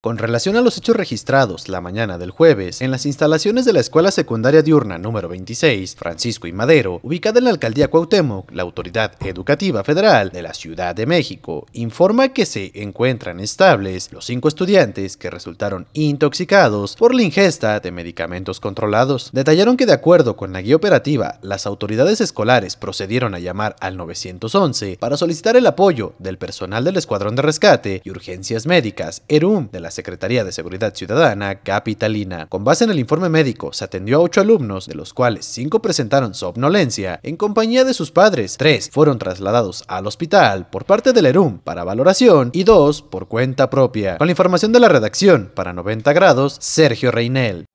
Con relación a los hechos registrados la mañana del jueves en las instalaciones de la Escuela Secundaria Diurna número 26, Francisco y Madero, ubicada en la alcaldía Cuauhtémoc, la Autoridad Educativa Federal de la Ciudad de México informa que se encuentran estables los cinco estudiantes que resultaron intoxicados por la ingesta de medicamentos controlados. Detallaron que de acuerdo con la guía operativa, las autoridades escolares procedieron a llamar al 911 para solicitar el apoyo del personal del Escuadrón de Rescate y Urgencias Médicas, ERUM, de la Secretaría de Seguridad Ciudadana Capitalina. Con base en el informe médico, se atendió a ocho alumnos, de los cuales cinco presentaron somnolencia en compañía de sus padres, Tres fueron trasladados al hospital por parte del ERUM para valoración y dos por cuenta propia. Con la información de la redacción, para 90 grados, Sergio Reinel.